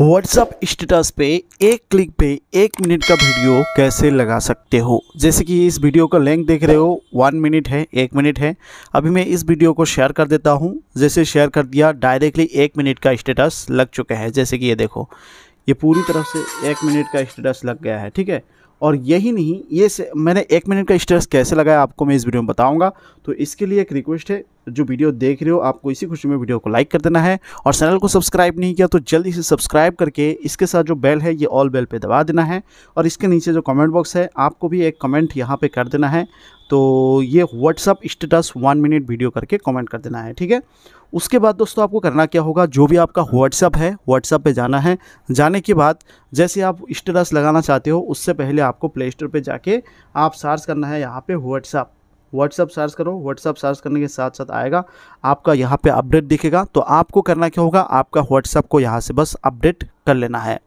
WhatsApp status पे एक click पे एक मिनट का वीडियो कैसे लगा सकते हो जैसे कि इस वीडियो का लिंक देख रहे हो वन मिनट है एक मिनट है अभी मैं इस वीडियो को शेयर कर देता हूँ जैसे शेयर कर दिया डायरेक्टली एक मिनट का स्टेटस लग चुका है जैसे कि ये देखो ये पूरी तरफ से एक मिनट का स्टेटस लग गया है ठीक है और यही नहीं ये मैंने एक मिनट का स्टेटस कैसे लगाया आपको मैं इस वीडियो में बताऊँगा तो इसके लिए एक रिक्वेस्ट है जो वीडियो देख रहे हो आपको इसी खुशी में वीडियो को लाइक कर देना है और चैनल को सब्सक्राइब नहीं किया तो जल्दी से सब्सक्राइब करके इसके साथ जो बेल है ये ऑल बेल पे दबा देना है और इसके नीचे जो कमेंट बॉक्स है आपको भी एक कमेंट यहाँ पे कर देना है तो ये WhatsApp status one minute video करके कमेंट कर देना है ठीक है उसके बाद दोस्तों आपको करना क्या होगा जो भी आपका व्हाट्सअप है व्हाट्सअप पे जाना है जाने के बाद जैसे आप स्टेटस लगाना चाहते हो उससे पहले आपको प्ले स्टोर पर जाके आप सर्च करना है यहाँ पे व्हाट्सअप व्हाट्सअप सर्च करो व्हाट्सअप सर्च करने के साथ साथ आएगा आपका यहाँ पे अपडेट दिखेगा तो आपको करना क्या होगा आपका व्हाट्सअप को यहाँ से बस अपडेट कर लेना है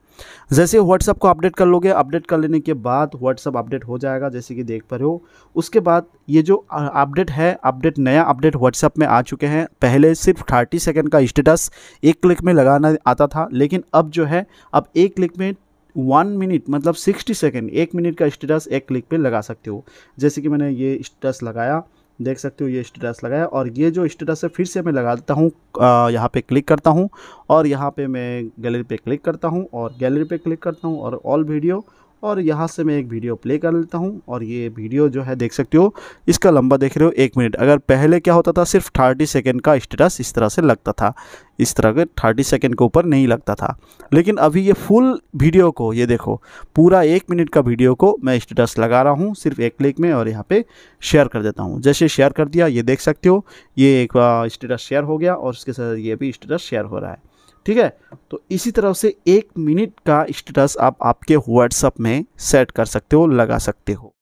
जैसे व्हाट्सअप को अपडेट कर लोगे अपडेट कर लेने के बाद व्हाट्सअप अपडेट हो जाएगा जैसे कि देख पा रहे हो उसके बाद ये जो अपडेट है अपडेट नया अपडेट व्हाट्सअप में आ चुके हैं पहले सिर्फ थर्टी सेकेंड का स्टेटस एक क्लिक में लगाना आता था लेकिन अब जो है अब एक क्लिक में वन मिनट मतलब सिक्सटी सेकेंड एक मिनट का स्टेटस एक क्लिक पे लगा सकते हो जैसे कि मैंने ये स्टेटस लगाया देख सकते हो ये स्टेटस लगाया और ये जो स्टेटस है फिर से मैं लगा देता हूँ यहाँ पे क्लिक करता हूँ और यहाँ पे मैं गैलरी पे क्लिक करता हूँ और गैलरी पे क्लिक करता हूँ और ऑल वीडियो और यहाँ से मैं एक वीडियो प्ले कर लेता हूँ और ये वीडियो जो है देख सकते हो इसका लंबा देख रहे हो एक मिनट अगर पहले क्या होता था सिर्फ थर्टी सेकेंड का स्टेटस इस तरह से लगता था इस तरह के थर्टी सेकेंड के ऊपर नहीं लगता था लेकिन अभी ये फुल वीडियो को ये देखो पूरा एक मिनट का वीडियो को मैं स्टेटस लगा रहा हूँ सिर्फ एक क्लिक में और यहाँ पर शेयर कर देता हूँ जैसे शेयर कर दिया ये देख सकते हो ये एक स्टेटस शेयर हो गया और उसके साथ ये भी स्टेटस शेयर हो रहा है ठीक है तो इसी तरह से एक मिनट का स्टेटस आप आपके व्हाट्सअप में सेट कर सकते हो लगा सकते हो